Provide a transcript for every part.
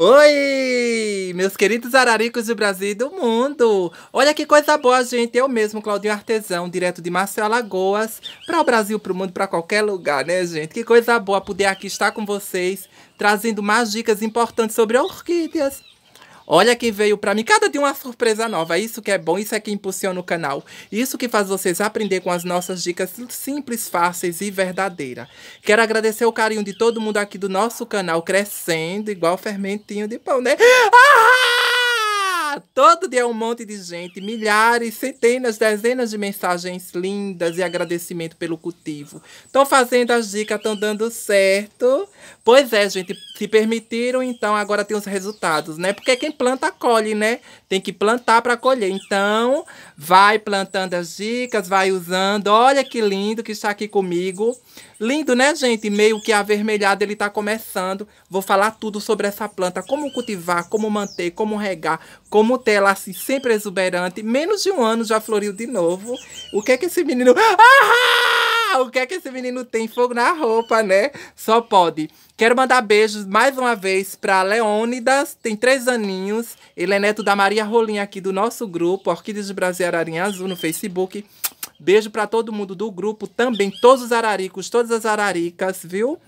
Oi, meus queridos araricos do Brasil e do mundo! Olha que coisa boa, gente! Eu mesmo, Claudinho Artesão, direto de Maceió, Alagoas, para o Brasil, para o mundo, para qualquer lugar, né, gente? Que coisa boa poder aqui estar com vocês, trazendo mais dicas importantes sobre orquídeas. Olha quem veio pra mim. Cada dia uma surpresa nova. Isso que é bom, isso é que impulsiona o canal. Isso que faz vocês aprender com as nossas dicas simples, fáceis e verdadeiras. Quero agradecer o carinho de todo mundo aqui do nosso canal, crescendo igual fermentinho de pão, né? Ah! todo dia um monte de gente, milhares, centenas, dezenas de mensagens lindas e agradecimento pelo cultivo. Estão fazendo as dicas, estão dando certo. Pois é, gente, se permitiram, então agora tem os resultados, né? Porque quem planta, colhe, né? Tem que plantar para colher. Então, vai plantando as dicas, vai usando. Olha que lindo que está aqui comigo. Lindo, né, gente? Meio que avermelhado, ele está começando. Vou falar tudo sobre essa planta, como cultivar, como manter, como regar, como como tela assim, sempre exuberante, menos de um ano já floriu de novo. O que é que esse menino. Ah! O que é que esse menino tem? Fogo na roupa, né? Só pode. Quero mandar beijos mais uma vez para Leônidas, tem três aninhos. Ele é neto da Maria Rolim aqui do nosso grupo, Orquídeas de Brasil Ararinha Azul, no Facebook. Beijo para todo mundo do grupo também, todos os araricos, todas as araricas, viu?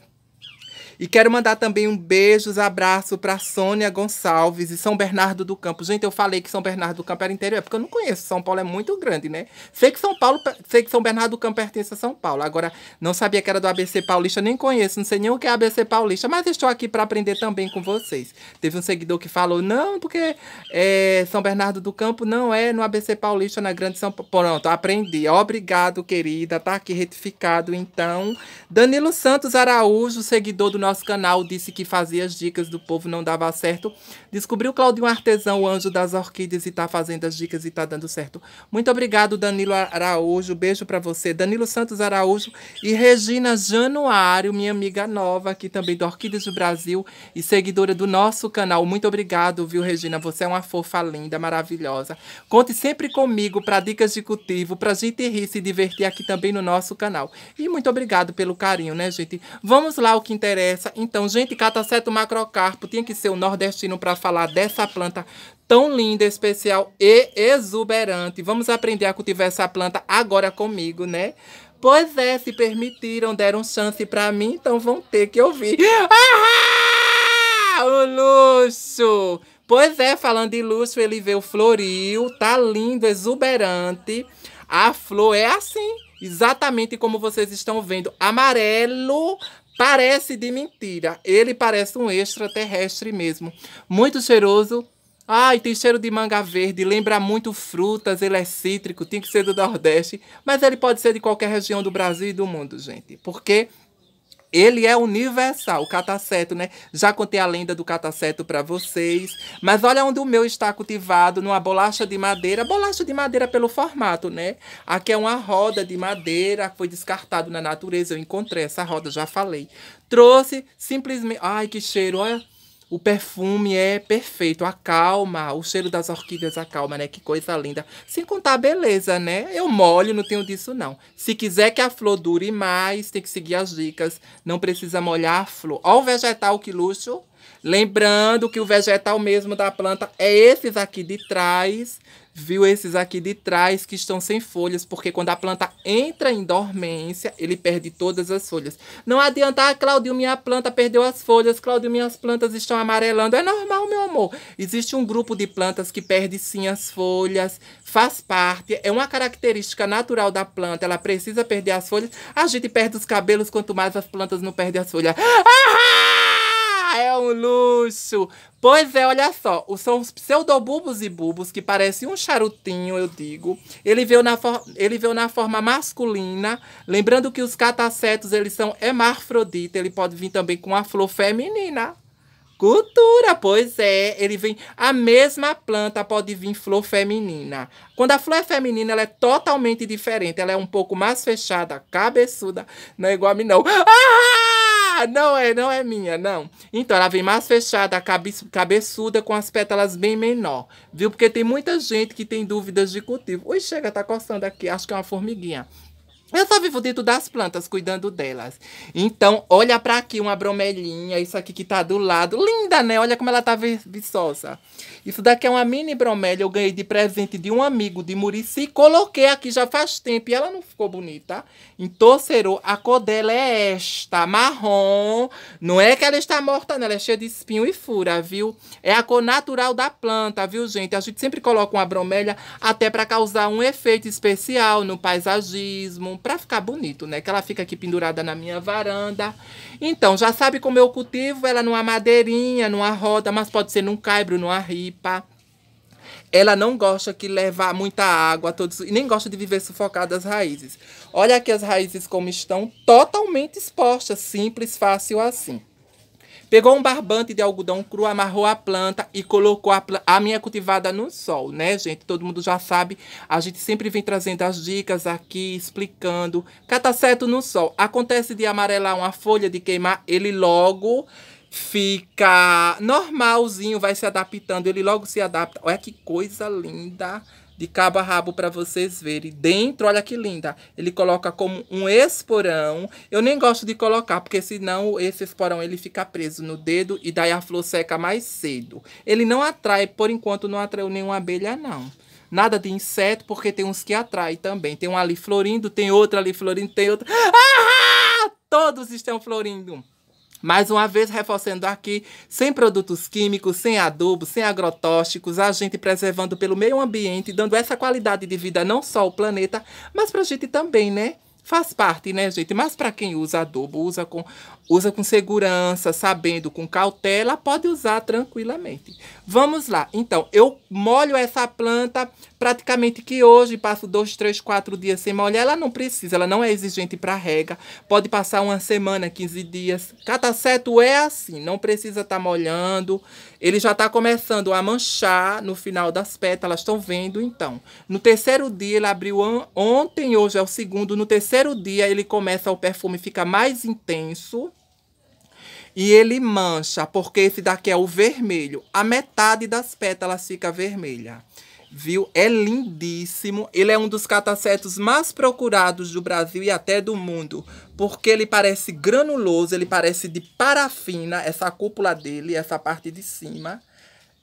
E quero mandar também um beijos, abraço para Sônia Gonçalves e São Bernardo do Campo. Gente, eu falei que São Bernardo do Campo era interior, é porque eu não conheço. São Paulo é muito grande, né? Sei que São Paulo, sei que São Bernardo do Campo pertence a São Paulo. Agora, não sabia que era do ABC Paulista, nem conheço, não sei nem o que é ABC Paulista, mas estou aqui para aprender também com vocês. Teve um seguidor que falou: não, porque é, São Bernardo do Campo não é no ABC Paulista, na Grande São Paulo. Pronto, aprendi. Obrigado, querida. Tá aqui retificado, então. Danilo Santos Araújo, seguidor do nosso nosso canal, disse que fazia as dicas do povo, não dava certo. Descobriu Claudinho Artesão, o anjo das orquídeas, e tá fazendo as dicas e tá dando certo. Muito obrigado, Danilo Araújo. Beijo para você. Danilo Santos Araújo e Regina Januário, minha amiga nova aqui também do Orquídeas do Brasil e seguidora do nosso canal. Muito obrigado, viu, Regina? Você é uma fofa linda, maravilhosa. Conte sempre comigo para dicas de cultivo, pra gente rir, se divertir aqui também no nosso canal. E muito obrigado pelo carinho, né, gente? Vamos lá o que interessa essa. Então, gente, cataceto macrocarpo tinha que ser o nordestino para falar dessa planta tão linda, especial e exuberante. Vamos aprender a cultivar essa planta agora comigo, né? Pois é, se permitiram, deram chance para mim, então vão ter que ouvir. Ah, o luxo! Pois é, falando de luxo, ele veio floril, tá lindo, exuberante. A flor é assim, exatamente como vocês estão vendo, amarelo, Parece de mentira. Ele parece um extraterrestre mesmo. Muito cheiroso. Ai, tem cheiro de manga verde, lembra muito frutas, ele é cítrico, tem que ser do Nordeste. Mas ele pode ser de qualquer região do Brasil e do mundo, gente. Porque ele é universal, o cataceto, né? Já contei a lenda do cataceto para vocês. Mas olha onde o meu está cultivado, numa bolacha de madeira. Bolacha de madeira pelo formato, né? Aqui é uma roda de madeira foi descartado na natureza. Eu encontrei essa roda, já falei. Trouxe simplesmente... Ai, que cheiro, olha o perfume é perfeito, acalma, o cheiro das orquídeas acalma, né? Que coisa linda. Sem contar a beleza, né? Eu molho, não tenho disso não. Se quiser que a flor dure mais, tem que seguir as dicas. Não precisa molhar a flor. Olha o vegetal, que luxo. Lembrando que o vegetal mesmo da planta é esses aqui de trás, viu? Esses aqui de trás que estão sem folhas, porque quando a planta entra em dormência, ele perde todas as folhas. Não adianta, ah, Claudio, minha planta perdeu as folhas, Claudio, minhas plantas estão amarelando. É normal, meu amor. Existe um grupo de plantas que perde sim as folhas, faz parte, é uma característica natural da planta, ela precisa perder as folhas. A gente perde os cabelos, quanto mais as plantas não perdem as folhas. Ah! Ah, é um luxo! Pois é, olha só, são os pseudobulbos e bubos, que parecem um charutinho, eu digo. Ele veio na, for ele veio na forma masculina, lembrando que os catacetos, eles são hermafrodita, ele pode vir também com a flor feminina. Cultura, pois é, ele vem. A mesma planta pode vir flor feminina. Quando a flor é feminina, ela é totalmente diferente. Ela é um pouco mais fechada, cabeçuda. Não é igual a mim, não. Ah! Ah, não é, não é minha, não. Então, ela vem mais fechada, cabe, cabeçuda, com as pétalas bem menor, viu? Porque tem muita gente que tem dúvidas de cultivo. Ui, chega, tá coçando aqui, acho que é uma formiguinha. Eu só vivo dentro das plantas, cuidando delas. Então, olha para aqui uma bromelinha, isso aqui que tá do lado. Linda, né? Olha como ela tá viçosa. Isso daqui é uma mini bromélia, eu ganhei de presente de um amigo de Murici. Coloquei aqui já faz tempo e ela não ficou bonita. Entorcerou. A cor dela é esta, marrom. Não é que ela está morta, não. Ela é cheia de espinho e fura, viu? É a cor natural da planta, viu, gente? A gente sempre coloca uma bromélia até para causar um efeito especial no paisagismo para ficar bonito, né? Que ela fica aqui pendurada na minha varanda. Então, já sabe como eu cultivo ela numa madeirinha, numa roda, mas pode ser num caibro, numa ripa. Ela não gosta que levar muita água, todos, nem gosta de viver sufocada as raízes. Olha aqui as raízes como estão, totalmente expostas, simples, fácil assim. Pegou um barbante de algodão cru, amarrou a planta e colocou a, a minha cultivada no sol, né, gente? Todo mundo já sabe. A gente sempre vem trazendo as dicas aqui, explicando. Tá certo no sol. Acontece de amarelar uma folha, de queimar, ele logo fica normalzinho, vai se adaptando. Ele logo se adapta. Olha que coisa linda de cabo a rabo para vocês verem. Dentro, olha que linda. Ele coloca como um esporão. Eu nem gosto de colocar, porque senão esse esporão ele fica preso no dedo e daí a flor seca mais cedo. Ele não atrai, por enquanto não atraiu nenhuma abelha não. Nada de inseto, porque tem uns que atrai também. Tem um ali florindo, tem outro ali florindo, tem outro. Ah! Todos estão florindo. Mais uma vez, reforçando aqui, sem produtos químicos, sem adubo, sem agrotóxicos, a gente preservando pelo meio ambiente, dando essa qualidade de vida não só ao planeta, mas para a gente também, né? Faz parte, né, gente? Mas para quem usa adubo, usa com, usa com segurança, sabendo, com cautela, pode usar tranquilamente. Vamos lá. Então, eu molho essa planta praticamente que hoje passo dois, três, quatro dias sem molhar, ela não precisa, ela não é exigente para rega. Pode passar uma semana, 15 dias. Cataceto é assim, não precisa estar tá molhando. Ele já está começando a manchar no final das pétalas, estão vendo então. No terceiro dia, ele abriu ontem, hoje é o segundo. No terceiro dia, ele começa, o perfume fica mais intenso e ele mancha, porque esse daqui é o vermelho. A metade das pétalas fica vermelha viu? É lindíssimo. Ele é um dos catacetos mais procurados do Brasil e até do mundo, porque ele parece granuloso, ele parece de parafina, essa cúpula dele, essa parte de cima.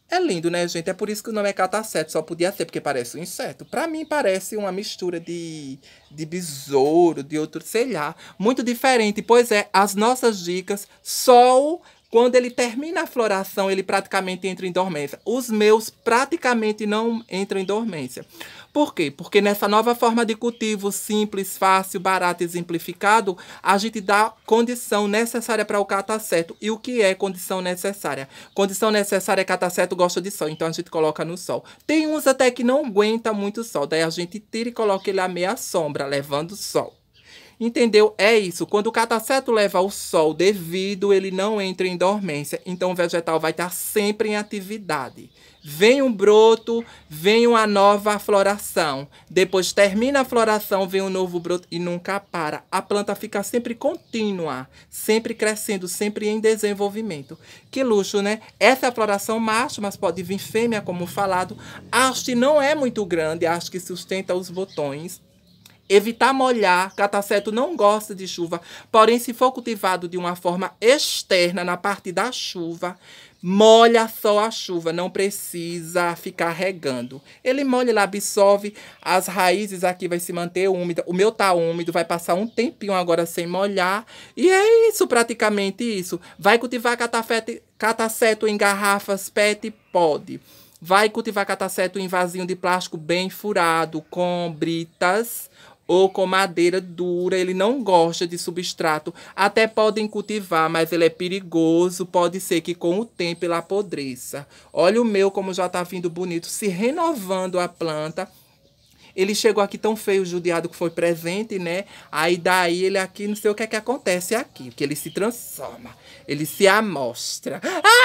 É lindo, né, gente? É por isso que o nome é cataceto. Só podia ser porque parece um inseto. Para mim, parece uma mistura de, de besouro, de outro, sei lá. Muito diferente. Pois é, as nossas dicas. Sol quando ele termina a floração, ele praticamente entra em dormência. Os meus praticamente não entram em dormência. Por quê? Porque nessa nova forma de cultivo simples, fácil, barato e simplificado, a gente dá condição necessária para o cataceto. E o que é condição necessária? Condição necessária é que cataceto gosta de sol, então a gente coloca no sol. Tem uns até que não aguenta muito sol, daí a gente tira e coloca ele à meia sombra, levando sol. Entendeu? É isso. Quando o cataceto leva o sol devido, ele não entra em dormência. Então o vegetal vai estar sempre em atividade. Vem um broto, vem uma nova floração. Depois termina a floração, vem um novo broto e nunca para. A planta fica sempre contínua, sempre crescendo, sempre em desenvolvimento. Que luxo, né? Essa é a floração macho, mas pode vir fêmea, como falado. A haste não é muito grande, a haste que sustenta os botões evitar molhar. Cataceto não gosta de chuva, porém, se for cultivado de uma forma externa na parte da chuva, molha só a chuva, não precisa ficar regando. Ele molha, ele absorve, as raízes aqui vai se manter úmida. O meu tá úmido, vai passar um tempinho agora sem molhar. E é isso, praticamente isso. Vai cultivar catafete, cataceto em garrafas PET? Pode. Vai cultivar cataceto em vasinho de plástico bem furado, com britas ou com madeira dura. Ele não gosta de substrato. Até podem cultivar, mas ele é perigoso. Pode ser que com o tempo ele apodreça. Olha o meu como já está vindo bonito, se renovando a planta. Ele chegou aqui tão feio, judiado, que foi presente, né? Aí daí ele aqui, não sei o que é que acontece aqui, que ele se transforma, ele se amostra. Ah!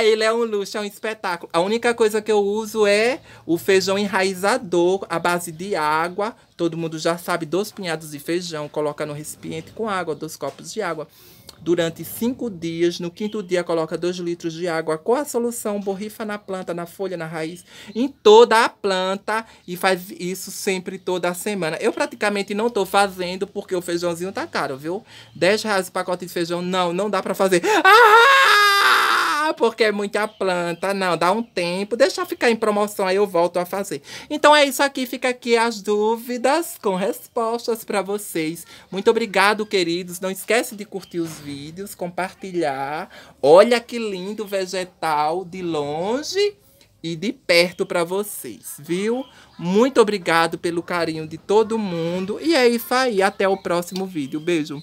Ah, ele é um luxo, é um espetáculo. A única coisa que eu uso é o feijão enraizador, a base de água. Todo mundo já sabe, dois punhados de feijão, coloca no recipiente com água, dois copos de água. Durante cinco dias, no quinto dia coloca dois litros de água com a solução, borrifa na planta, na folha, na raiz, em toda a planta e faz isso sempre toda semana. Eu praticamente não estou fazendo porque o feijãozinho tá caro, viu? Dez reais o pacote de feijão, não, não dá para fazer. Ah! Ah, porque é muita planta. Não, dá um tempo, deixa ficar em promoção, aí eu volto a fazer. Então é isso aqui, fica aqui as dúvidas com respostas para vocês. Muito obrigado, queridos. Não esquece de curtir os vídeos, compartilhar. Olha que lindo vegetal de longe e de perto para vocês, viu? Muito obrigado pelo carinho de todo mundo. E é isso aí, até o próximo vídeo. Beijo!